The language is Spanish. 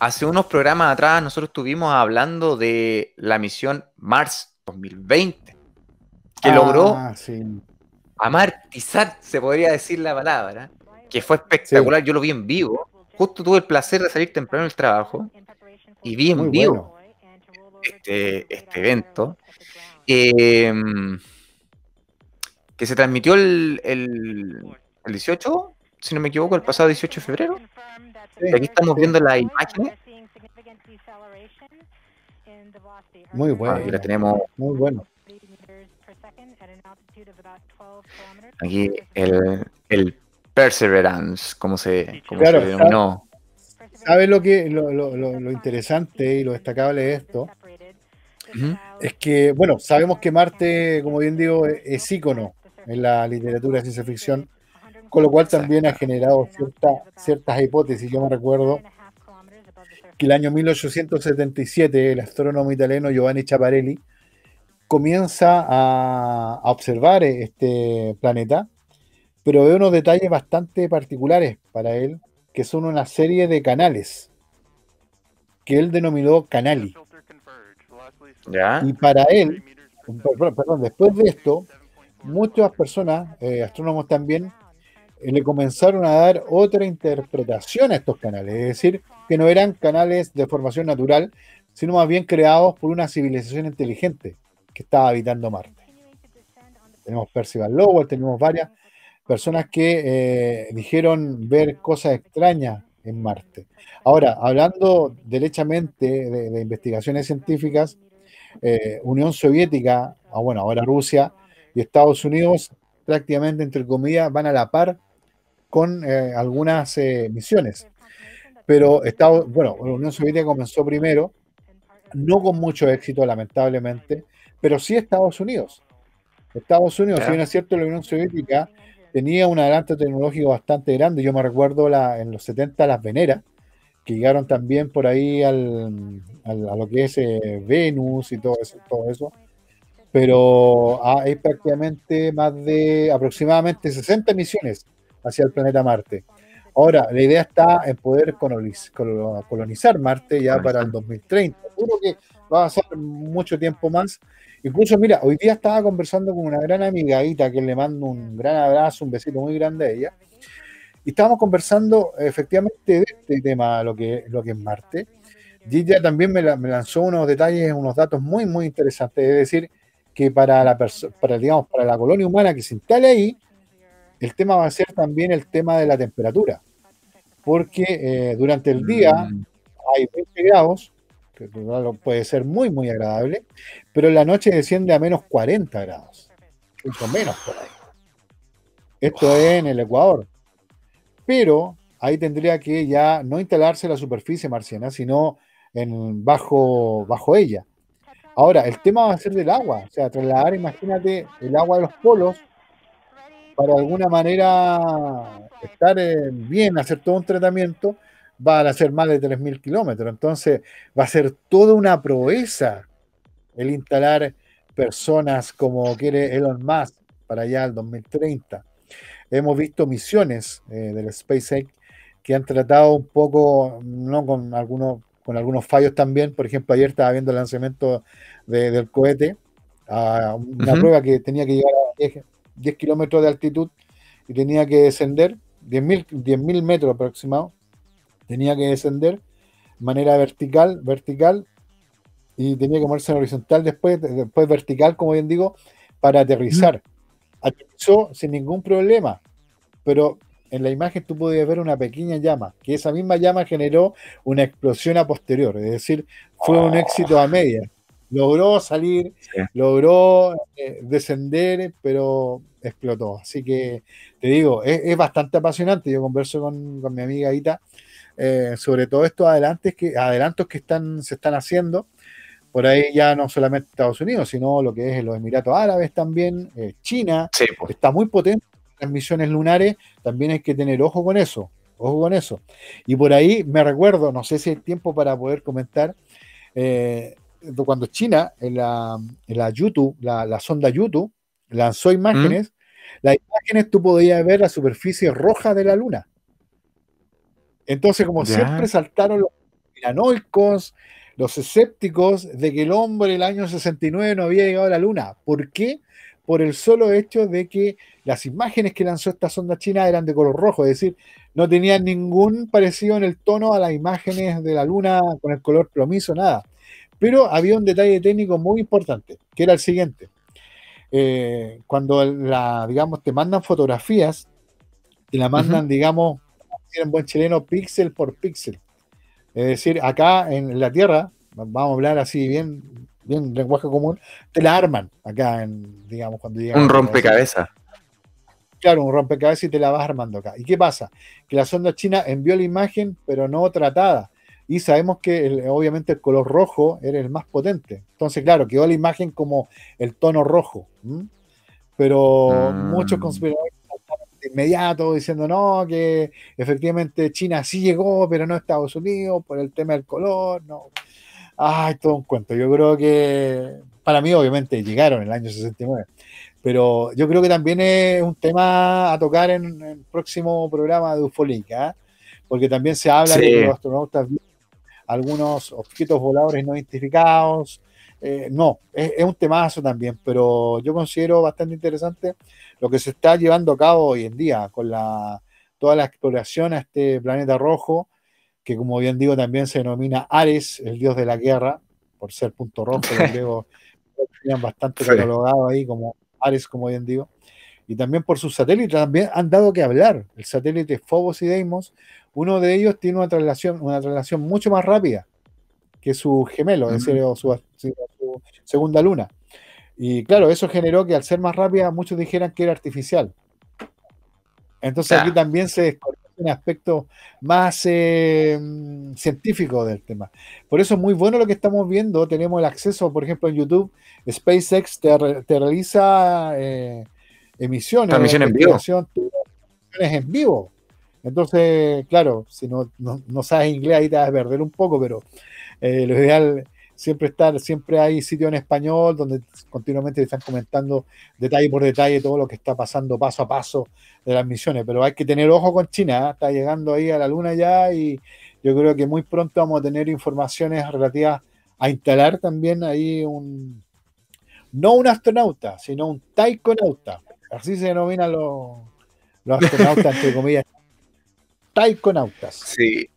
Hace unos programas atrás nosotros estuvimos hablando de la misión Mars 2020, que ah, logró amartizar, se podría decir la palabra, que fue espectacular, yo lo vi en vivo. Justo tuve el placer de salir temprano del trabajo y vi en vivo este, este, evento. Em, que se transmitió el, el 18, si no me equivoco, el pasado 18 de febrero. Aquí estamos viendo la imagen. Muy bueno. Ah, aquí la tenemos. Muy bueno. Aquí el, Perseverance, como se, como se denominó. ¿Sabes sabe lo, que, lo, interesante y lo destacable de esto? Es que, bueno, sabemos que Marte, como bien digo, es ícono en la literatura de ciencia ficción con lo cual también ha generado ciertas hipótesis. Yo me recuerdo que el año 1877 el astrónomo italiano Giovanni chaparelli comienza a, observar este planeta, pero ve unos detalles bastante particulares para él, que son una serie de canales, que él denominó canali. ¿Ya? Y para él, perdón, después de esto, muchas personas, eh, astrónomos también, le comenzaron a dar otra interpretación a estos canales, es decir, que no eran canales de formación natural, sino más bien creados por una civilización inteligente que estaba habitando Marte. Tenemos Percival Lowell, tenemos varias personas que eh, dijeron ver cosas extrañas en Marte. Ahora, hablando derechamente de, investigaciones científicas, eh, Unión Soviética, o ah, bueno, ahora Rusia y Estados Unidos prácticamente, entre comillas, van a la par con eh, algunas eh, misiones. Pero Estados, bueno, la Unión Soviética comenzó primero, no con mucho éxito, lamentablemente, pero sí Estados Unidos. Estados Unidos, si bien es cierto, la Unión Soviética tenía un adelanto tecnológico bastante grande. Yo me recuerdo en los 70 las Venera, que llegaron también por ahí al, a lo que es eh, Venus y todo eso, todo eso. Pero hay prácticamente más de aproximadamente 60 misiones hacia el planeta Marte. Ahora, la idea está en poder colonizar, Marte ya para el 2030. Seguro que va a ser mucho tiempo más. Incluso, mira, hoy día estaba conversando con una gran amigadita que le mando un gran abrazo, un besito muy grande a ella. Y estábamos conversando efectivamente de este tema, lo que, lo que es Marte. Y ella también me, lanzó unos detalles, unos datos muy, muy interesantes. Es decir, que para la, para, digamos, para la colonia humana que se instale ahí, el tema va a ser también el tema de la temperatura, porque eh, durante el día mm. hay 20 grados, que puede ser muy, muy agradable, pero en la noche desciende a menos 40 grados, mucho menos por ahí. Esto es en el Ecuador. Pero ahí tendría que ya no instalarse la superficie marciana, sino en bajo, bajo ella. Ahora, el tema va a ser del agua, o sea, trasladar, imagínate, el agua de los polos para alguna manera estar bien, hacer todo un tratamiento, va a ser más de 3.000 kilómetros. Entonces va a ser toda una proeza el instalar personas como quiere Elon Musk para allá al 2030. Hemos visto misiones eh, del SpaceX que han tratado un poco, no con algunos, con algunos fallos también. Por ejemplo, ayer estaba viendo el lanzamiento del cohete, una prueba que tenía que llegar a 10 kilómetros de altitud y tenía que descender, 10.000 10 metros aproximado, tenía que descender de manera vertical, vertical, y tenía que moverse en horizontal después, después vertical, como bien digo, para aterrizar. Mm. Aterrizó sin ningún problema, pero en la imagen tú podías ver una pequeña llama, que esa misma llama generó una explosión a posterior, es decir, fue un oh. éxito a media logró salir, logró eh, descender, pero explotó. Así que te digo, es, bastante apasionante. Yo converso con, mi amiga Ita eh, sobre todo estos adelantos que, adelantos que están, se están haciendo. Por ahí ya no solamente Estados Unidos, sino lo que es los Emiratos Árabes también, eh, China, está muy potente las misiones lunares, también hay que tener ojo con eso, ojo con eso. Y por ahí me recuerdo, no sé si hay tiempo para poder comentar, eh, cuando China, en la, la YouTube, la, sonda YouTube, lanzó imágenes, mm. las imágenes tú podías ver la superficie roja de la Luna. Entonces, como siempre, saltaron los piranoicos, los escépticos de que el hombre el año 69 no había llegado a la Luna. ¿Por qué? Por el solo hecho de que las imágenes que lanzó esta sonda china eran de color rojo, es decir, no tenían ningún parecido en el tono a las imágenes de la Luna con el color promiso, nada. Pero había un detalle técnico muy importante, que era el siguiente. Eh, cuando la, digamos, te mandan fotografías, te la mandan, digamos, en buen chileno, píxel por píxel. Es decir, acá en la Tierra, vamos a hablar así bien, bien lenguaje común, te la arman acá digamos, cuando Un rompecabezas. Claro, un rompecabezas y te la vas armando acá. ¿Y qué pasa? Que la sonda china envió la imagen, pero no tratada y sabemos que obviamente el color rojo era el más potente. Entonces, claro, quedó la imagen como el tono rojo. Pero ah. muchos conspiradores de inmediato diciendo no, que efectivamente China sí llegó, pero no Estados Unidos por el tema del color. No. Ay, todo un cuento. Yo creo que para mí obviamente llegaron en el año 69, pero yo creo que también es un tema a tocar en el próximo programa de Ufolica, ¿eh? porque también se habla de los astronautas algunos objetos voladores no identificados. Eh, no, es, un temazo también, pero yo considero bastante interesante lo que se está llevando a cabo hoy en día con la, toda la exploración a este planeta rojo, que como bien digo también se denomina Ares, el dios de la guerra, por ser punto rojo, los bastante catalogado ahí como Ares, como bien digo y también por sus satélites, también han dado que hablar. El satélite Phobos y Deimos, uno de ellos tiene una traslación, una mucho más rápida que su gemelo, es decir, su, segunda luna. Y claro, eso generó que al ser más rápida, muchos dijeran que era artificial. Entonces aquí también se desconoce un aspecto más eh, científico del tema. Por eso es muy bueno lo que estamos viendo. Tenemos el acceso, por ejemplo, en YouTube, SpaceX te, realiza... Eh, emisiones. en vivo. Entonces, claro, si no, no, sabes inglés ahí te vas a perder un poco, pero eh, lo ideal siempre estar, siempre hay sitio en español donde continuamente están comentando detalle por detalle todo lo que está pasando paso a paso de las misiones, pero hay que tener ojo con China, ¿eh? está llegando ahí a la luna ya y yo creo que muy pronto vamos a tener informaciones relativas a instalar también ahí un, no un astronauta, sino un taikonauta, Así se denominan los, los astronautas, entre comillas, taikonautas. Sí,